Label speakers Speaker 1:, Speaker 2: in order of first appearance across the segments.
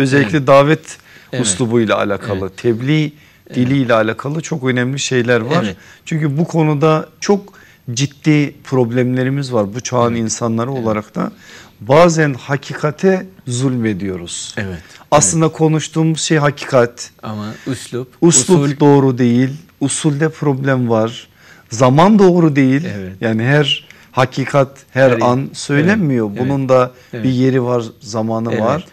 Speaker 1: Özellikle evet. davet evet. uslubuyla alakalı, evet. tebliğ diliyle evet. alakalı çok önemli şeyler var. Evet. Çünkü bu konuda çok ciddi problemlerimiz var bu çağın evet. insanları evet. olarak da. Bazen hakikate zulmediyoruz. Evet. Aslında evet. konuştuğumuz şey hakikat. Ama üslup. Üslup usul... doğru değil. Usulde problem var. Zaman doğru değil. Evet. Yani her hakikat her, her an söylenmiyor. Evet. Bunun da evet. bir yeri var, zamanı evet. var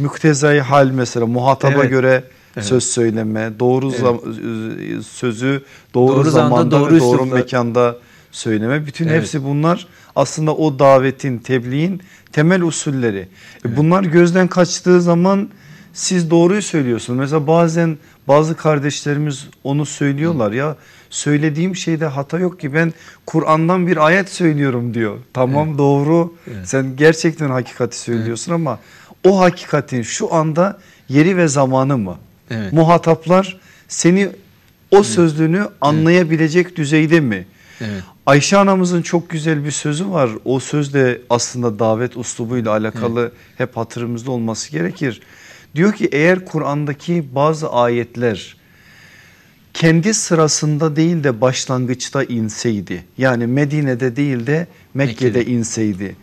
Speaker 1: müktezai hal mesela muhataba evet. göre evet. söz söyleme, doğru evet. sözü doğru, doğru zamanda, doğru, ve doğru mekanda söyleme. Bütün evet. hepsi bunlar aslında o davetin, tebliğin temel usulleri. E, evet. Bunlar gözden kaçtığı zaman siz doğruyu söylüyorsunuz. Mesela bazen bazı kardeşlerimiz onu söylüyorlar Hı. ya söylediğim şeyde hata yok ki ben Kur'an'dan bir ayet söylüyorum diyor. Tamam evet. doğru evet. sen gerçekten hakikati söylüyorsun evet. ama o hakikatin şu anda yeri ve zamanı mı? Evet. Muhataplar seni o evet. sözlüğünü anlayabilecek evet. düzeyde mi? Evet. Ayşe anamızın çok güzel bir sözü var. O söz de aslında davet uslubuyla alakalı evet. hep hatırımızda olması gerekir. Diyor ki eğer Kur'an'daki bazı ayetler kendi sırasında değil de başlangıçta inseydi. Yani Medine'de değil de Mekke'de, Mekke'de. inseydi.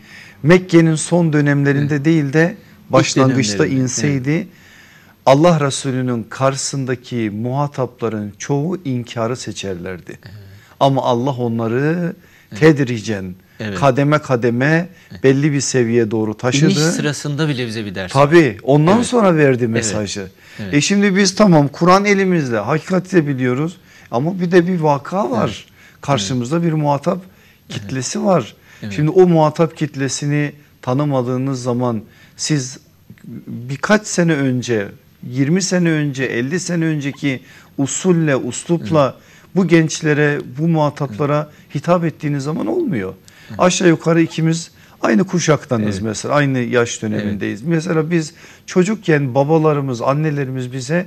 Speaker 1: Mekke'nin son dönemlerinde evet. değil de başlangıçta inseydi Allah Resulü'nün karşısındaki muhatapların çoğu inkarı seçerlerdi. Ama Allah onları tedricen evet. kademe kademe belli bir seviyeye doğru taşıdı. İniş sırasında bile bize bir ders. Tabii ondan evet. sonra verdi mesajı. Evet. Evet. E şimdi biz tamam Kur'an elimizde hakikati de biliyoruz ama bir de bir vaka var. Evet. Karşımızda evet. bir muhatap kitlesi evet. var. Evet. Şimdi o muhatap kitlesini tanımadığınız zaman siz birkaç sene önce 20 sene önce 50 sene önceki usulle uslupla bu gençlere bu muhataplara hitap ettiğiniz zaman olmuyor. Aşağı yukarı ikimiz aynı kuşaktanız evet. mesela aynı yaş dönemindeyiz. Evet. Mesela biz çocukken babalarımız annelerimiz bize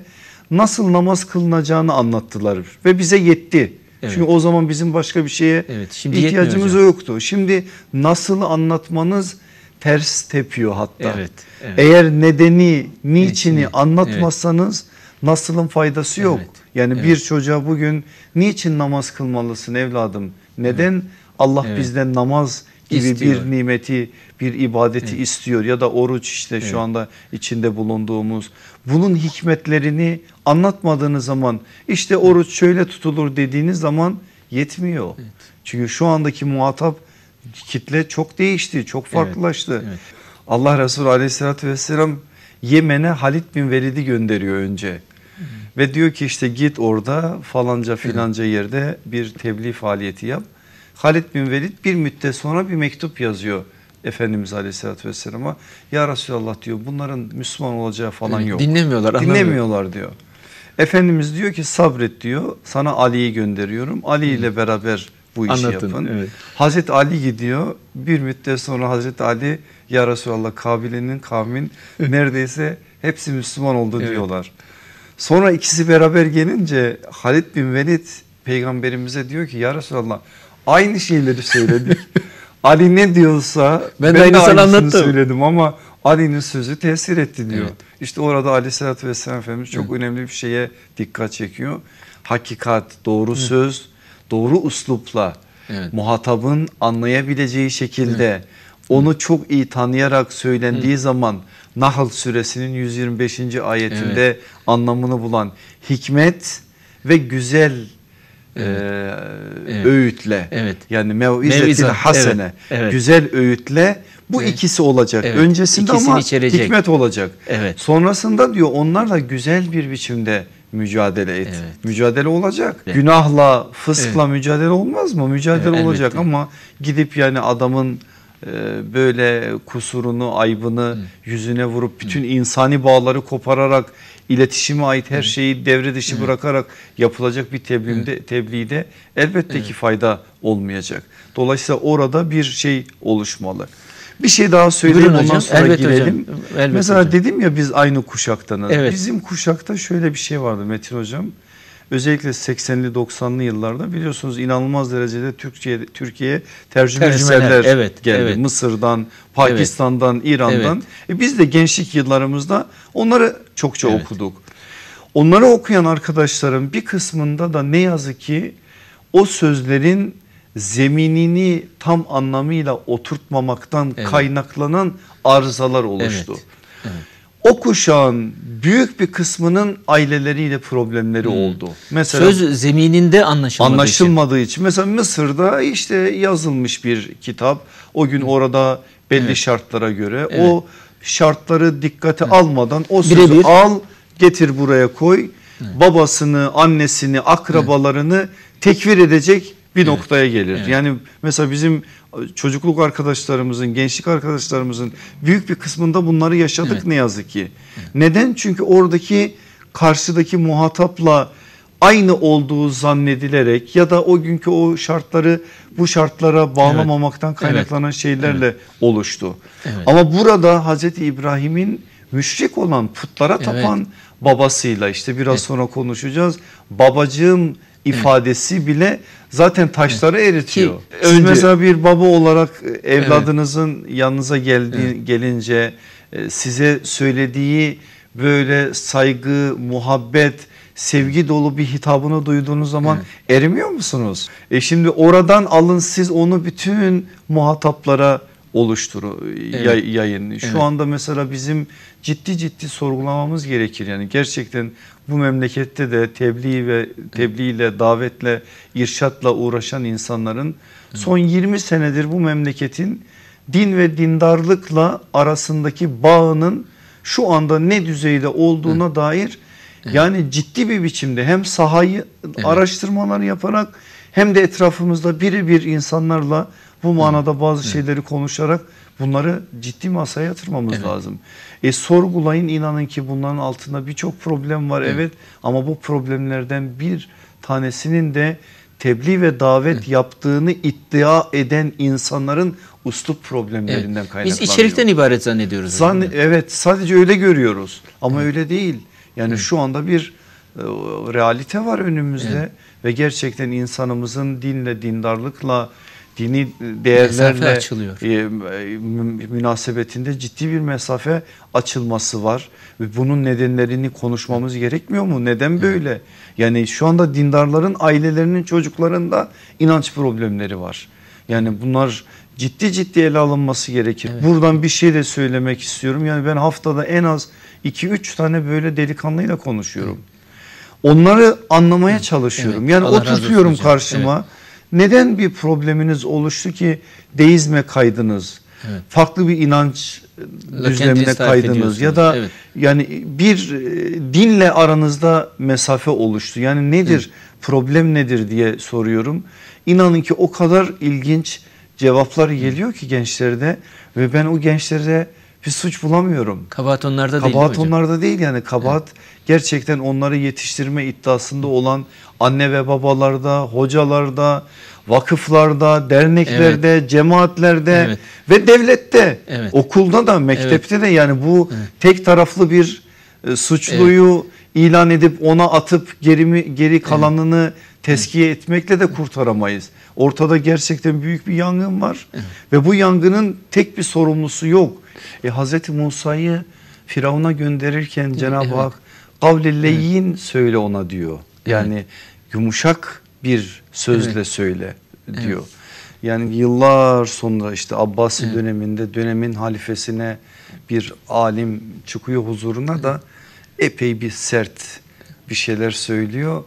Speaker 1: nasıl namaz kılınacağını anlattılar ve bize yetti. Evet. Çünkü o zaman bizim başka bir şeye evet, şimdi ihtiyacımız yoktu. Şimdi nasıl anlatmanız ters tepiyor hatta. Evet, evet. Eğer nedeni, niçini Niçin? anlatmazsanız evet. nasılın faydası yok. Evet, yani evet. bir çocuğa bugün niçin namaz kılmalısın evladım? Neden evet. Allah evet. bizden namaz gibi istiyor. bir nimeti, bir ibadeti evet. istiyor ya da oruç işte evet. şu anda içinde bulunduğumuz. Bunun hikmetlerini anlatmadığınız zaman işte oruç şöyle tutulur dediğiniz zaman yetmiyor. Evet. Çünkü şu andaki muhatap kitle çok değişti, çok farklılaştı. Evet, evet. Allah Resulü aleyhissalatü vesselam Yemen'e Halid bin Velid'i gönderiyor önce. Hmm. Ve diyor ki işte git orada falanca filanca yerde bir tebliğ faaliyeti yap. Halid bin Velid bir müddet sonra bir mektup yazıyor. Efendimiz Aleyhisselatü Vesselam'a ya Resulallah diyor bunların Müslüman olacağı falan yok. Dinlemiyorlar. Dinlemiyorlar anlamıyor. diyor. Efendimiz diyor ki sabret diyor sana Ali'yi gönderiyorum. Ali hmm. ile beraber bu işi Anlatın, yapın. Evet. Hazreti Ali gidiyor. Bir müddet sonra Hazreti Ali ya Resulallah kabilenin kavmin neredeyse hepsi Müslüman oldu evet. diyorlar. Sonra ikisi beraber gelince Halid bin Velid peygamberimize diyor ki ya Resulallah aynı şeyleri söyledik. Ali ne diyorsa ben, ben de aynısını anlattım. söyledim ama Ali'nin sözü tesir etti diyor. Evet. İşte orada aleyhissalatü vesselam Efendimiz çok Hı. önemli bir şeye dikkat çekiyor. Hakikat, doğru Hı. söz doğru üslupla evet. muhatabın anlayabileceği şekilde evet. onu çok iyi tanıyarak söylendiği Hı. zaman Nahl suresinin 125. ayetinde evet. anlamını bulan hikmet ve güzel Evet. Ee, evet. öğütle evet. yani mevizetil hasene evet. Evet. güzel öğütle bu evet. ikisi olacak. Evet. Öncesinde İkisini ama içerecek. hikmet olacak. Evet. Sonrasında diyor onlarla güzel bir biçimde mücadele et. Evet. Mücadele olacak. Evet. Günahla, fıskla evet. mücadele olmaz mı? Mücadele evet, olacak elbette. ama gidip yani adamın e, böyle kusurunu, aybını Hı. yüzüne vurup bütün Hı. insani bağları kopararak iletişime ait her şeyi devre dışı Hı. bırakarak yapılacak bir tebliğde, tebliğde elbette ki fayda olmayacak. Dolayısıyla orada bir şey oluşmalı. Bir şey daha söyleyeyim Buyurun ondan hocam. sonra elbet girelim. Hocam. Elbet Mesela hocam. dedim ya biz aynı kuşaktanız. Evet. Bizim kuşakta şöyle bir şey vardı Metin hocam. Özellikle 80'li 90'lı yıllarda biliyorsunuz inanılmaz derecede Türkçe Türkiye tercüme tercümeler evet, geldi. Evet. Mısır'dan, Pakistan'dan, evet. İran'dan. Evet. E biz de gençlik yıllarımızda onları çokça evet. okuduk. Onları okuyan arkadaşlarım bir kısmında da ne yazık ki o sözlerin zeminini tam anlamıyla oturtmamaktan evet. kaynaklanan arızalar oluştu. Evet. Evet. O kuşağın büyük bir kısmının aileleriyle problemleri hmm. oldu. Mesela söz zemininde anlaşılmadığı, anlaşılmadığı için. için. Mesela Mısır'da işte yazılmış bir kitap. O gün hmm. orada belli evet. şartlara göre evet. o şartları dikkate evet. almadan o sözü Birebir. al getir buraya koy. Evet. Babasını, annesini, akrabalarını evet. tekvir edecek bir evet. noktaya gelir. Evet. Yani mesela bizim çocukluk arkadaşlarımızın, gençlik arkadaşlarımızın büyük bir kısmında bunları yaşadık evet. ne yazık ki. Evet. Neden? Çünkü oradaki karşıdaki muhatapla aynı olduğu zannedilerek ya da o günkü o şartları bu şartlara bağlamamaktan kaynaklanan şeylerle evet. oluştu. Evet. Ama burada Hazreti İbrahim'in müşrik olan putlara tapan evet. babasıyla işte biraz evet. sonra konuşacağız. Babacığım ifadesi evet. bile zaten taşları evet. eritiyor. Ki, Siz önce, mesela bir baba olarak e, evladınızın evet. yanınıza geldi, evet. gelince e, size söylediği böyle saygı, muhabbet, sevgi dolu bir hitabını duyduğunuz zaman evet. erimiyor musunuz? E şimdi oradan alın siz onu bütün muhataplara oluşturu e, evet. yay, yayın. Şu evet. anda mesela bizim ciddi ciddi sorgulamamız gerekir. Yani gerçekten bu memlekette de tebliğ ve tebliğle, davetle, irşatla uğraşan insanların son 20 senedir bu memleketin din ve dindarlıkla arasındaki bağının şu anda ne düzeyde olduğuna Hı. dair evet. yani ciddi bir biçimde hem sahayı evet. araştırmalar yaparak hem de etrafımızda biri bir insanlarla bu manada bazı evet. şeyleri konuşarak bunları ciddi masaya yatırmamız evet. lazım. E, sorgulayın inanın ki bunların altında birçok problem var evet. evet ama bu problemlerden bir tanesinin de tebliğ ve davet evet. yaptığını iddia eden insanların uslup problemlerinden evet. kaynaklanıyor. Biz içerikten ibaret zannediyoruz. Zann yani. Evet sadece öyle görüyoruz ama evet. öyle değil. Yani evet. şu anda bir e, realite var önümüzde evet. ve gerçekten insanımızın dinle dindarlıkla dini e, değerlerle e, münasebetinde ciddi bir mesafe açılması var. Bunun nedenlerini konuşmamız gerekmiyor mu? Neden böyle? Evet. Yani şu anda dindarların ailelerinin çocuklarında inanç problemleri var. Yani bunlar ciddi ciddi ele alınması gerekir. Evet. Buradan bir şey de söylemek istiyorum. Yani ben haftada en az 2-3 tane böyle delikanlıyla konuşuyorum. Onları anlamaya çalışıyorum. Evet. Yani Allah o karşıma. Evet neden bir probleminiz oluştu ki deizme kaydınız? Evet. Farklı bir inanç düzlemine kaydınız ya da evet. yani bir e, dinle aranızda mesafe oluştu. Yani nedir evet. problem nedir diye soruyorum. İnanın ki o kadar ilginç cevaplar geliyor ki gençlerde ve ben o gençlere bir suç bulamıyorum. Kabahat onlarda kabahat değil Kabahat onlarda değil yani kabahat evet. gerçekten onları yetiştirme iddiasında olan anne ve babalarda, hocalarda, vakıflarda, derneklerde, evet. cemaatlerde evet. ve devlette, evet. okulda da, mektepte evet. de yani bu evet. tek taraflı bir e, suçluyu evet. ilan edip ona atıp geri geri kalanını evet. teskiye evet. etmekle de kurtaramayız. Ortada gerçekten büyük bir yangın var evet. ve bu yangının tek bir sorumlusu yok. E, Hz. Musa'yı Firavun'a gönderirken Cenab-ı evet. Hak kavlilleyin evet. söyle ona diyor. Yani evet. yumuşak bir sözle evet. söyle diyor. Evet. Yani yıllar sonra işte Abbasi evet. döneminde dönemin halifesine bir alim çıkıyor huzuruna evet. da epey bir sert bir şeyler söylüyor.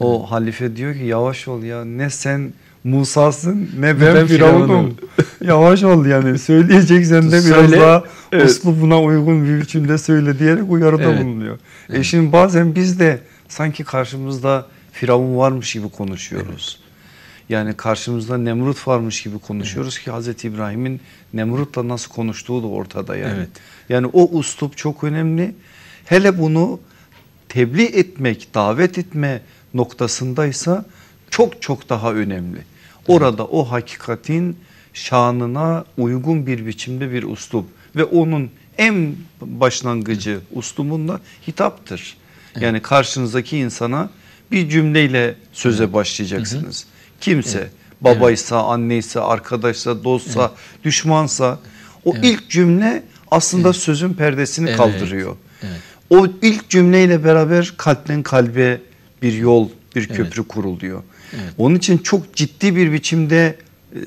Speaker 1: O halife diyor ki yavaş ol ya ne sen Musa'sın ne ben, ben Firavun'um. Yavaş ol yani söyleyeceksen de biraz Söyle. daha evet. uslubuna uygun bir biçimde söyle diyerek uyarıda evet. bulunuyor. E evet. E şimdi bazen biz de sanki karşımızda Firavun varmış gibi konuşuyoruz. Evet. Yani karşımızda Nemrut varmış gibi konuşuyoruz evet. ki Hazreti İbrahim'in Nemrut'la nasıl konuştuğu da ortada yani. Evet. Yani o uslup çok önemli. Hele bunu tebliğ etmek, davet etme noktasındaysa çok çok daha önemli. Orada o hakikatin şanına uygun bir biçimde bir uslup ve onun en başlangıcı uslubunda hitaptır. Yani karşınızdaki insana bir cümleyle söze başlayacaksınız. Kimse babaysa, anneyse, arkadaşsa, dostsa, düşmansa o evet. ilk cümle aslında evet. sözün perdesini evet. kaldırıyor. Evet. O ilk cümleyle beraber kalpten kalbe bir yol, bir köprü evet. kuruluyor. Evet. Onun için çok ciddi bir biçimde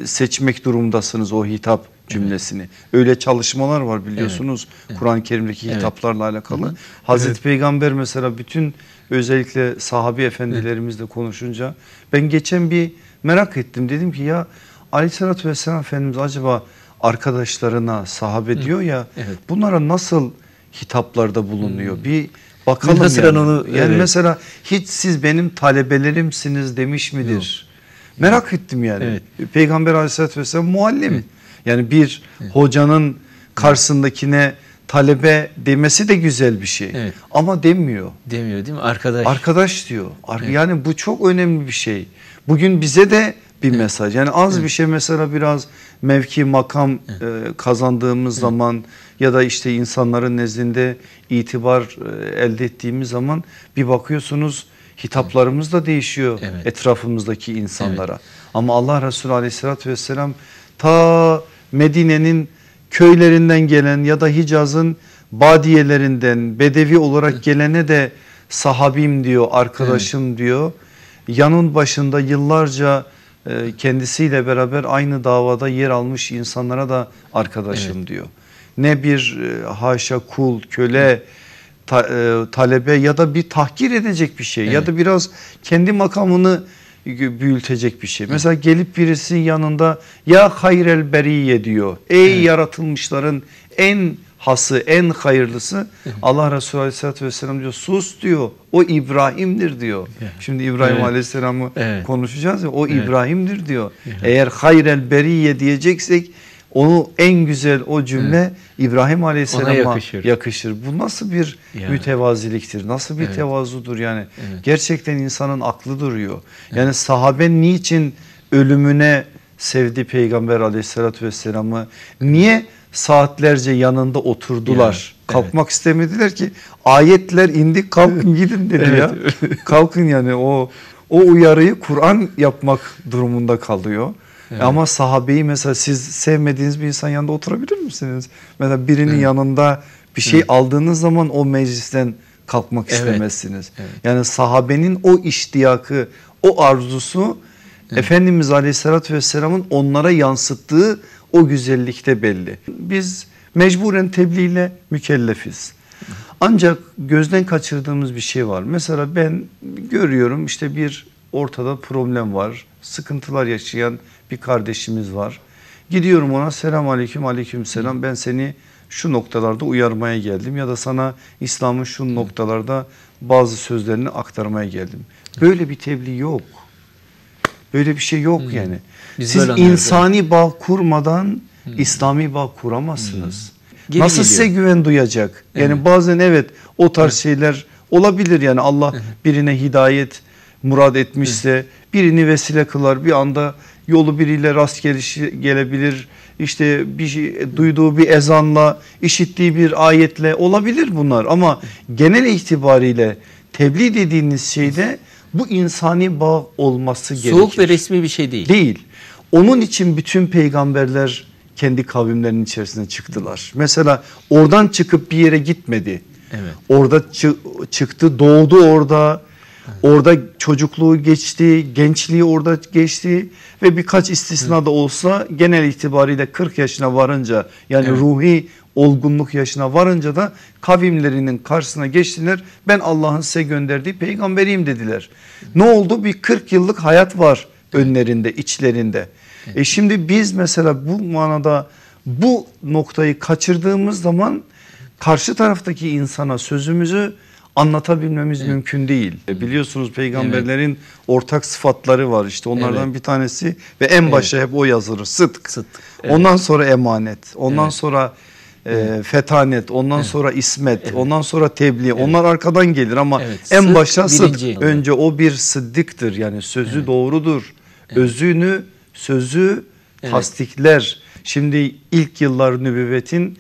Speaker 1: e, seçmek durumdasınız o hitap cümlesini. Evet. Öyle çalışmalar var biliyorsunuz evet. Kur'an-ı Kerim'deki evet. hitaplarla alakalı. Evet. Hazreti Peygamber mesela bütün özellikle sahabi efendilerimizle konuşunca ben geçen bir merak ettim. Dedim ki ya Aleyhisselatü Vesselam Efendimiz acaba arkadaşlarına sahabe diyor ya evet. bunlara nasıl hitaplarda bulunuyor? Hmm. Bir Bakalım Mesela yani. onu yani evet. mesela hiç siz benim talebelerimsiniz demiş midir? Yok. Merak Yok. ettim yani. Evet. Peygamber aleyhissalatü vesselam muallim. Evet. Yani bir evet. hocanın karşısındakine talebe demesi de güzel bir şey. Evet. Ama demiyor. Demiyor değil mi? Arkadaş. Arkadaş diyor. Ar evet. Yani bu çok önemli bir şey. Bugün bize de bir evet. mesaj. Yani az evet. bir şey mesela biraz mevki makam e, kazandığımız zaman ya da işte insanların nezdinde itibar e, elde ettiğimiz zaman bir bakıyorsunuz hitaplarımız da değişiyor evet. etrafımızdaki insanlara. Evet. Ama Allah Resulü aleyhissalatü vesselam ta Medine'nin köylerinden gelen ya da Hicaz'ın badiyelerinden bedevi olarak gelene de sahabim diyor arkadaşım evet. diyor. Yanın başında yıllarca ee, kendisiyle beraber aynı davada yer almış insanlara da arkadaşım evet. diyor. Ne bir e, haşa kul, köle, ta, e, talebe ya da bir tahkir edecek bir şey evet. ya da biraz kendi makamını büyütecek bir şey. Mesela gelip birisinin yanında ya hayrel beriye diyor. Ey evet. yaratılmışların en hası en hayırlısı Allah Resulü Aleyhisselatü vesselam diyor sus diyor o İbrahim'dir diyor. Şimdi İbrahim evet. aleyhisselamı evet. konuşacağız ya o evet. İbrahim'dir diyor. Evet. Eğer hayrel beriye diyeceksek onu en güzel o cümle evet. İbrahim aleyhisselama yakışır. yakışır. Bu nasıl bir yani. mütevaziliktir nasıl bir evet. tevazudur yani evet. gerçekten insanın aklı duruyor. Evet. Yani sahabe niçin ölümüne sevdi peygamber Aleyhisselatü vesselamı niye? saatlerce yanında oturdular. Yani, Kalkmak evet. istemediler ki ayetler indi kalkın gidin dedi evet. ya. Kalkın yani o o uyarıyı Kur'an yapmak durumunda kalıyor. Evet. Ama sahabeyi mesela siz sevmediğiniz bir insan yanında oturabilir misiniz? Mesela birinin evet. yanında bir şey evet. aldığınız zaman o meclisten kalkmak evet. istemezsiniz. Evet. Yani sahabenin o iştiyakı, o arzusu evet. Efendimiz Aleyhisselatü Vesselam'ın onlara yansıttığı o güzellikte belli. Biz mecburen tebliğle mükellefiz. Ancak gözden kaçırdığımız bir şey var. Mesela ben görüyorum işte bir ortada problem var. Sıkıntılar yaşayan bir kardeşimiz var. Gidiyorum ona selam aleyküm aleyküm selam ben seni şu noktalarda uyarmaya geldim ya da sana İslam'ın şu noktalarda bazı sözlerini aktarmaya geldim. Böyle bir tebliğ yok. Öyle bir şey yok hmm. yani. Biz Siz insani bağ kurmadan hmm. İslami bağ kuramazsınız. Hmm. Nasıl geliyor. size güven duyacak? Evet. Yani bazen evet o tarz evet. şeyler olabilir yani Allah evet. birine hidayet murad etmişse evet. birini vesile kılar bir anda yolu biriyle rast gelişi, gelebilir. İşte bir şey, duyduğu bir ezanla, işittiği bir ayetle olabilir bunlar ama genel itibariyle tebliğ dediğiniz şeyde bu insani bağ olması Soğuk gerekir. Soğuk ve resmi bir şey değil. Değil. Onun için bütün peygamberler kendi kavimlerinin içerisine çıktılar. Mesela oradan çıkıp bir yere gitmedi. Evet. Orada çıktı doğdu orada Orada çocukluğu geçti, gençliği orada geçti ve birkaç istisna da olsa genel itibariyle 40 yaşına varınca yani evet. ruhi olgunluk yaşına varınca da kavimlerinin karşısına geçtiler. Ben Allah'ın size gönderdiği peygamberiyim dediler. Ne oldu? Bir 40 yıllık hayat var önlerinde, içlerinde. E şimdi biz mesela bu manada bu noktayı kaçırdığımız zaman karşı taraftaki insana sözümüzü anlatabilmemiz evet. mümkün değil. Biliyorsunuz peygamberlerin evet. ortak sıfatları var işte onlardan evet. bir tanesi ve en başta evet. hep o yazılır sıdk. sıdk. Evet. Ondan sonra emanet, ondan evet. sonra e, evet. fetanet, ondan evet. sonra ismet, evet. ondan sonra tebliğ. Evet. Onlar arkadan gelir ama evet. en sıdk, başta sıdk. Birinci. Önce o bir sıddıktır yani sözü evet. doğrudur. Evet. Özünü, sözü evet. tasdikler. Şimdi ilk yıllar nübüvvetin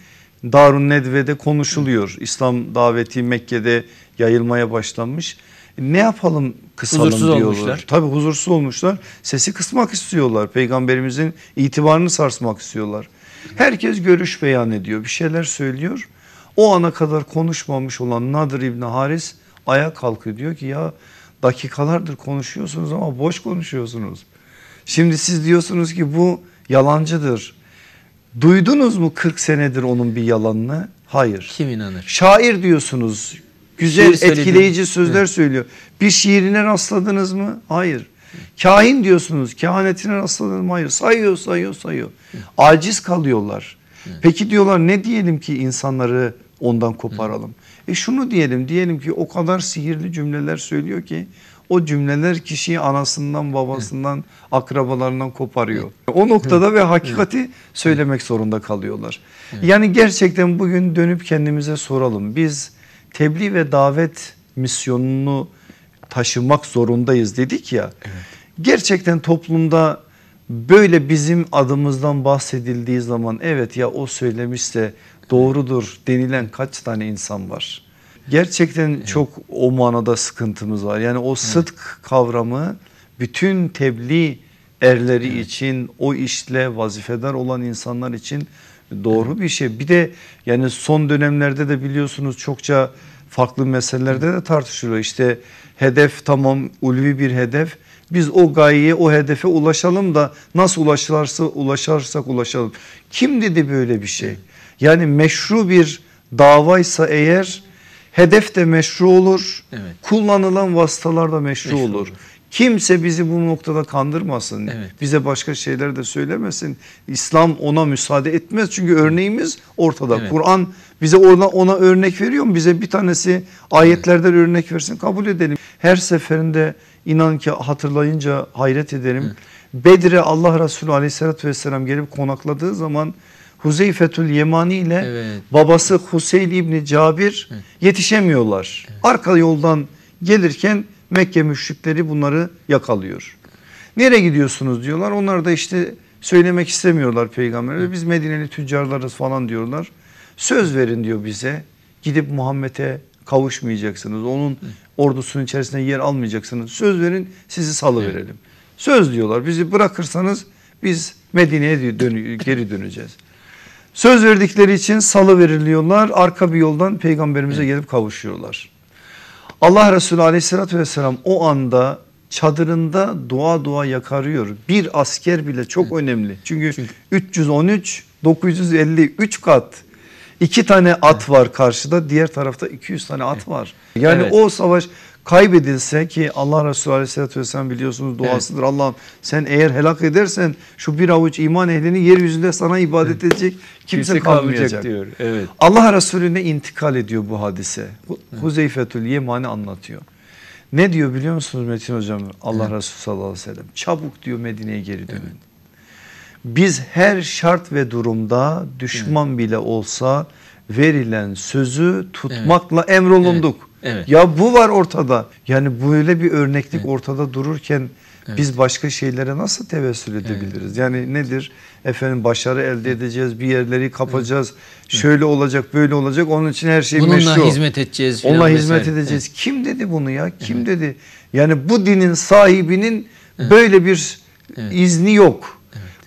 Speaker 1: Darun Nedve'de konuşuluyor. İslam daveti Mekke'de yayılmaya başlanmış. Ne yapalım kısalım huzursuz diyorlar. Olmuşlar. Tabi huzursuz olmuşlar. Sesi kısmak istiyorlar. Peygamberimizin itibarını sarsmak istiyorlar. Herkes görüş beyan ediyor. Bir şeyler söylüyor. O ana kadar konuşmamış olan Nadir İbni Haris ayağa kalkıyor. Diyor ki ya dakikalardır konuşuyorsunuz ama boş konuşuyorsunuz. Şimdi siz diyorsunuz ki bu yalancıdır Duydunuz mu 40 senedir onun bir yalanını? Hayır. Kim inanır? Şair diyorsunuz. Güzel Şiir etkileyici sözler evet. söylüyor. Bir şiirine rastladınız mı? Hayır. Kahin diyorsunuz. Kehanetine rastladınız mı? Hayır. Sayıyor sayıyor sayıyor. Evet. Aciz kalıyorlar. Evet. Peki diyorlar ne diyelim ki insanları ondan koparalım. Evet. E şunu diyelim diyelim ki o kadar sihirli cümleler söylüyor ki o cümleler kişiyi anasından babasından akrabalarından koparıyor. O noktada ve hakikati söylemek zorunda kalıyorlar. Yani gerçekten bugün dönüp kendimize soralım. Biz tebliğ ve davet misyonunu taşımak zorundayız dedik ya. Evet. Gerçekten toplumda böyle bizim adımızdan bahsedildiği zaman evet ya o söylemişse doğrudur denilen kaç tane insan var? Gerçekten evet. çok o manada sıkıntımız var. Yani o sıdk evet. kavramı bütün tebliğ erleri evet. için o işle vazifedar olan insanlar için doğru evet. bir şey. Bir de yani son dönemlerde de biliyorsunuz çokça farklı meselelerde de tartışılıyor. İşte hedef tamam ulvi bir hedef. Biz o gayeye o hedefe ulaşalım da nasıl ulaşırsa ulaşarsak ulaşalım. Kim dedi böyle bir şey? Yani meşru bir davaysa eğer Hedef de meşru olur. Evet. Kullanılan vasıtalar da meşru, meşru olur. olur. Kimse bizi bu noktada kandırmasın. Evet. Bize başka şeyler de söylemesin. İslam ona müsaade etmez. Çünkü örneğimiz ortada. Evet. Kur'an bize ona, ona örnek veriyor mu? Bize bir tanesi ayetlerden evet. örnek versin kabul edelim. Her seferinde inan ki hatırlayınca hayret ederim. Evet. Bedir'e Allah Resulü aleyhissalatü vesselam gelip konakladığı zaman Huzeyfetül Yemani ile evet. babası Hüseyin İbni Cabir yetişemiyorlar. Evet. Arka yoldan gelirken Mekke müşrikleri bunları yakalıyor. Nereye gidiyorsunuz diyorlar. Onlar da işte söylemek istemiyorlar peygamberlere. Biz Medineli tüccarlarız falan diyorlar. Söz verin diyor bize. Gidip Muhammed'e kavuşmayacaksınız. Onun ordusunun içerisinde yer almayacaksınız. Söz verin sizi salıverelim. Söz diyorlar. Bizi bırakırsanız biz Medine'ye dön geri döneceğiz. Söz verdikleri için salı veriliyorlar. Arka bir yoldan peygamberimize gelip kavuşuyorlar. Allah Resulü aleyhissalatü vesselam o anda çadırında dua dua yakarıyor. Bir asker bile çok önemli. Çünkü, Çünkü 313 953 kat iki tane at var karşıda diğer tarafta 200 tane at var. Yani evet. o savaş kaybedilse ki Allah Resulü aleyhissalatü vesselam biliyorsunuz duasıdır. Evet. Allah'ım sen eğer helak edersen şu bir avuç iman ehlini yeryüzünde sana ibadet edecek kimse, kimse kalmayacak. diyor. Evet. Allah Resulüne intikal ediyor bu hadise. Huzeyfetül Yemani anlatıyor. Ne diyor biliyor musunuz Metin hocam Allah evet. Resulü sallallahu aleyhi ve sellem çabuk diyor Medine'ye geri dönün. Evet. Biz her şart ve durumda düşman evet. bile olsa verilen sözü tutmakla evet. emrolunduk. Evet. Evet. Ya bu var ortada. Yani böyle bir örneklik evet. ortada dururken Evet. Biz başka şeylere nasıl tevessül edebiliriz? Evet. Yani nedir? Efendim başarı elde edeceğiz, bir yerleri kapacağız. Evet. Şöyle olacak, böyle olacak. Onun için her şey Bununla meşru. Bununla hizmet edeceğiz. Falan Onunla hizmet edeceğiz. Evet. Kim dedi bunu ya? Kim evet. dedi? Yani bu dinin sahibinin evet. böyle bir evet. izni yok.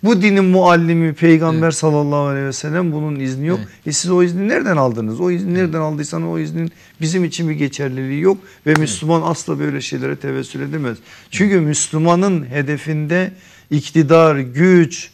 Speaker 1: Bu dinin muallimi peygamber evet. sallallahu aleyhi ve sellem bunun izni yok. Evet. E siz o izni nereden aldınız? O izni nereden evet. aldıysan o iznin bizim için bir geçerliliği yok. Ve Müslüman evet. asla böyle şeylere tevessül edemez. Çünkü Müslümanın hedefinde iktidar, güç,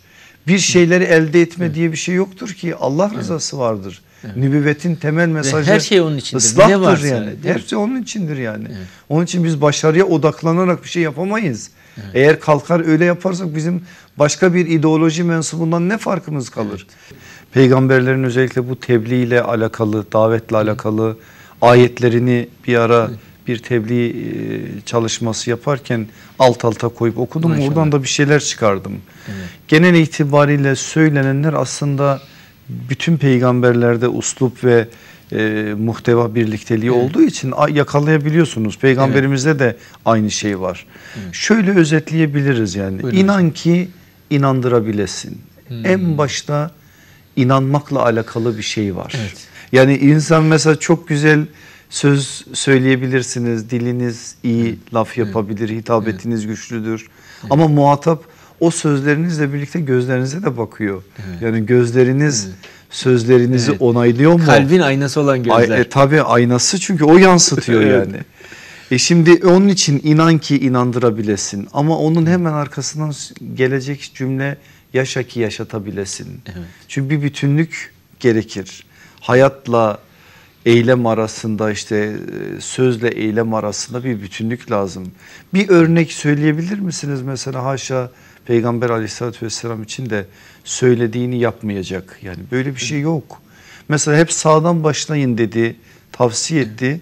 Speaker 1: bir şeyleri elde etme evet. diye bir şey yoktur ki Allah rızası evet. vardır. Evet. Nübüvvetin temel mesajı her şey onun içindir. Islahtır varsa, yani. Her şey onun içindir yani. Evet. Onun için biz başarıya odaklanarak bir şey yapamayız. Evet. Eğer kalkar öyle yaparsak bizim başka bir ideoloji mensubundan ne farkımız kalır? Evet. Peygamberlerin özellikle bu tebliğ ile alakalı, davetle alakalı ayetlerini bir ara bir tebliğ e, çalışması yaparken alt alta koyup okudum. Maşallah. Oradan da bir şeyler çıkardım. Evet. Genel itibariyle söylenenler aslında bütün peygamberlerde uslup ve e, muhteva birlikteliği evet. olduğu için yakalayabiliyorsunuz. Peygamberimizde evet. de aynı şey var. Evet. Şöyle özetleyebiliriz yani. Buyurun İnan hocam. ki inandırabilesin. Hmm. En başta inanmakla alakalı bir şey var. Evet. Yani insan mesela çok güzel söz söyleyebilirsiniz, diliniz iyi evet. laf yapabilir, hitabetiniz evet. güçlüdür. Evet. Ama muhatap o sözlerinizle birlikte gözlerinize de bakıyor. Evet. Yani gözleriniz evet sözlerinizi evet. onaylıyor mu? Kalbin aynası olan gözler. Ay, e, tabii aynası çünkü o yansıtıyor yani. E şimdi onun için inan ki inandırabilesin ama onun hemen arkasından gelecek cümle yaşa ki yaşatabilesin. Evet. Çünkü bir bütünlük gerekir. Hayatla eylem arasında işte e, sözle eylem arasında bir bütünlük lazım. Bir örnek söyleyebilir misiniz mesela haşa Peygamber aleyhissalatü vesselam için de söylediğini yapmayacak. Yani böyle bir şey yok. Mesela hep sağdan başlayın dedi, tavsiye etti.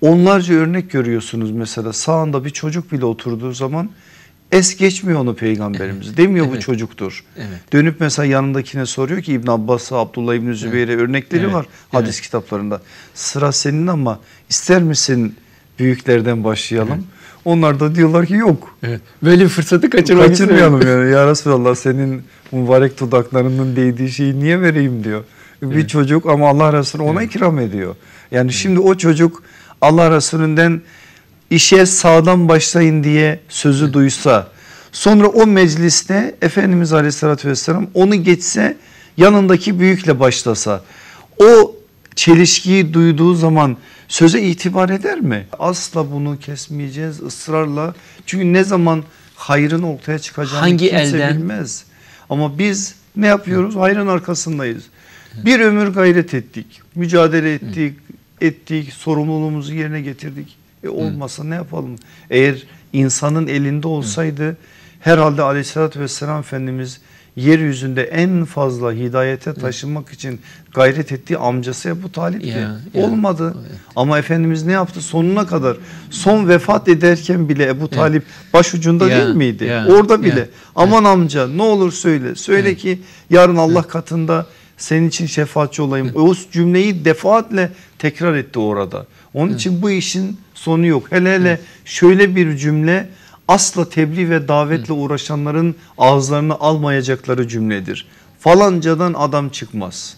Speaker 1: Onlarca örnek görüyorsunuz mesela sağında bir çocuk bile oturduğu zaman es geçmiyor onu peygamberimiz. Evet. Demiyor evet. bu çocuktur. Evet. Dönüp mesela yanındakine soruyor ki İbn Abbas'a, Abdullah İbn Zübeyir'e evet. örnekleri evet. var hadis evet. kitaplarında. Sıra senin ama ister misin büyüklerden başlayalım? Evet onlar da diyorlar ki yok. Evet. Böyle fırsatı kaçırmak Kaçırmayalım yani. Ya Resulallah senin mübarek dudaklarının değdiği şeyi niye vereyim diyor. Bir evet. çocuk ama Allah Resulü ona evet. ikram ediyor. Yani evet. şimdi o çocuk Allah Resulü'nden işe sağdan başlayın diye sözü evet. duysa sonra o mecliste Efendimiz Aleyhisselatü vesselam onu geçse yanındaki büyükle başlasa o çelişkiyi duyduğu zaman söze itibar eder mi? Asla bunu kesmeyeceğiz ısrarla. Çünkü ne zaman hayrın ortaya çıkacağını Hangi kimse elden? bilmez. Ama biz ne yapıyoruz? Hayrın arkasındayız. Bir ömür gayret ettik, mücadele ettik, ettik, sorumluluğumuzu yerine getirdik. E olmasa ne yapalım? Eğer insanın elinde olsaydı herhalde aleyhissalatü vesselam Efendimiz yeryüzünde en fazla hidayete taşınmak için gayret ettiği amcası Ebu talip Ya, ya, Olmadı. Evet. Ama Efendimiz ne yaptı? Sonuna kadar. Son vefat ederken bile Ebu ya. Talip başucunda ya, değil miydi? Ya, Orada bile. Ya, Aman ya. amca ne olur söyle. Söyle ya. ki yarın Allah ya. katında senin için şefaatçi olayım. O cümleyi defaatle tekrar etti orada. Onun için bu işin sonu yok. Hele hele şöyle bir cümle asla tebliğ ve davetle uğraşanların ağızlarını almayacakları cümledir. Falancadan adam çıkmaz.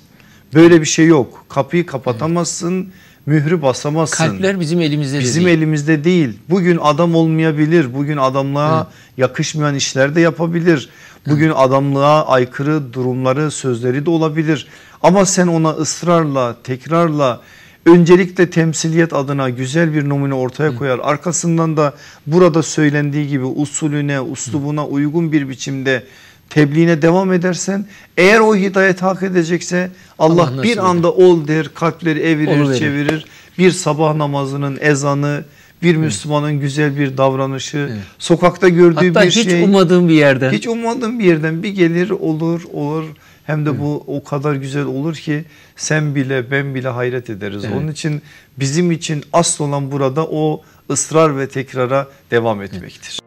Speaker 1: Böyle bir şey yok. Kapıyı kapatamazsın mührü basamazsın. Kalpler bizim elimizde bizim de değil. elimizde değil. Bugün adam olmayabilir. Bugün adamlığa Hı. yakışmayan işler de yapabilir. Bugün Hı. adamlığa aykırı durumları, sözleri de olabilir. Ama sen ona ısrarla, tekrarla öncelikle temsiliyet adına güzel bir numune ortaya koyar. Arkasından da burada söylendiği gibi usulüne, uslubuna uygun bir biçimde tebliğine devam edersen eğer o hidayet hak edecekse Allah, bir anda ol der kalpleri evirir çevirir. Bir sabah namazının ezanı bir Müslümanın güzel bir davranışı evet. sokakta gördüğü Hatta bir şey. Hatta hiç ummadığım bir yerden. Hiç ummadığım bir yerden bir gelir olur olur. Hem de Hı. bu o kadar güzel olur ki sen bile ben bile hayret ederiz. Evet. Onun için bizim için asıl olan burada o ısrar ve tekrara devam etmektir.